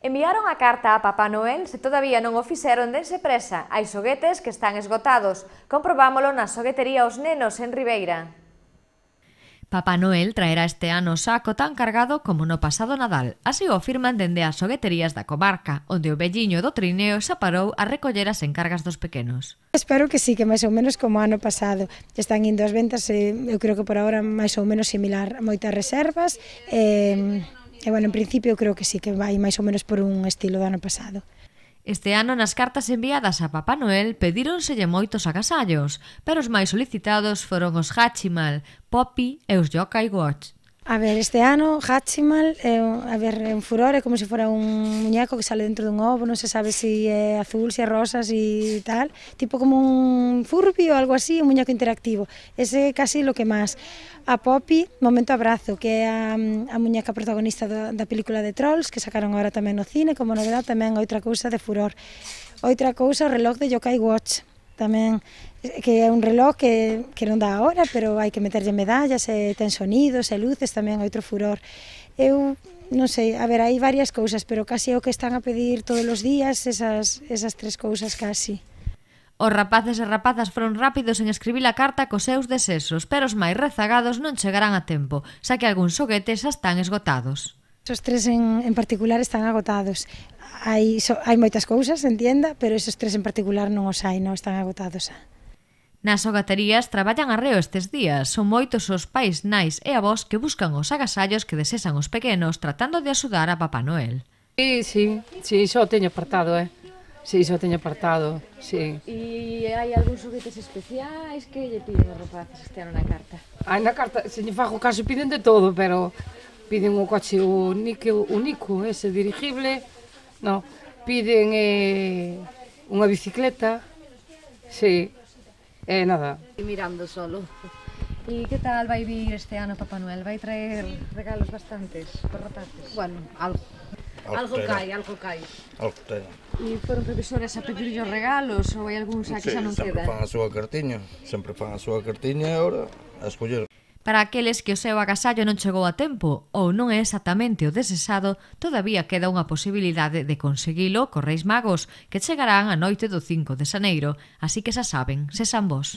Enviaron a carta a Papá Noel se todavía non o fixeron dense presa. Hai xoguetes que están esgotados. Comprobámolo na xoguetería Os Nenos en Ribeira. Papá Noel traerá este ano saco tan cargado como no pasado Nadal. Así o afirman dende as xogueterías da comarca, onde o velliño do trineo xa parou a recoller as encargas dos pequenos. Espero que sí, que máis ou menos como ano pasado. Están indo as ventas, eh, eu creo que por ahora máis ou menos similar. Moitas reservas, eh, E, bueno, en principio creo que sí, que vai máis ou menos por un estilo do ano pasado. Este ano nas cartas enviadas a Papá Noel pedíronselle moitos agasallos, pero os máis solicitados foron os Hachimal, Poppy e os Yokai Watch. A ver, este ano Hatchimal é a ver, é un furor, é como se fora un muñeco que sale dentro dun ovo, non se sabe se si é azul, se si é rosa, si tal, tipo como un furbi ou algo así, un muñeco interactivo. Ese é casi lo que máis. A Poppy, Momento Abrazo, que é a, a muñeca protagonista do, da película de Trolls, que sacaron agora tamén no cine, como novedad, tamén outra cousa de furor. Outra cousa, o reloj de Yokai Watch, tamén eh, que é un reloj que, que non dá hora, pero hai que meterlle medallas, e eh, ten sonidos, e luces, tamén outro furor. Eu non sei, a ver, hai varias cousas, pero casi o que están a pedir todos os días esas, esas tres cousas casi. Os rapaces e rapazas foron rápidos en escribir a carta cos seus desesos, pero os máis rezagados non chegarán a tempo, xa que algúns xoguetes xa están esgotados. Estos tres en, en particular están agotados. Hai, so, hai moitas cousas entienda, pero esos tres en particular non os hai, non están agotados. Nas hogaterías traballan arreo estes días. Son moitos os pais nais e avós que buscan os agasallos que desesan os pequenos tratando de axudar a Papá Noel. Sí, sí, sí, só teño apartado, eh. Sí, só teño apartado, sí. E hai algúns juguetes especiais que lle piden os rapaces este ano na carta? Ai, ah, na carta, se lle fago caso piden de todo, pero piden o coche o níquel o ese dirigible, no, piden eh, unha bicicleta, sí, e eh, nada. E mirando solo. E que tal vai vir este ano Papá Noel? Vai traer sí. regalos bastantes por rapaces? Bueno, algo. Algo cai, algo cai. Algo ten. E foron profesoras a pedir os regalos ou hai algúns xa que sí, xa non queda? sempre fan a súa cartiña, sempre fan a súa cartiña e agora a escoller. Para aqueles que o seu agasallo non chegou a tempo ou non é exactamente o desesado, todavía queda unha posibilidade de conseguilo co Reis Magos, que chegarán a noite do 5 de Xaneiro, así que xa saben, se san vós.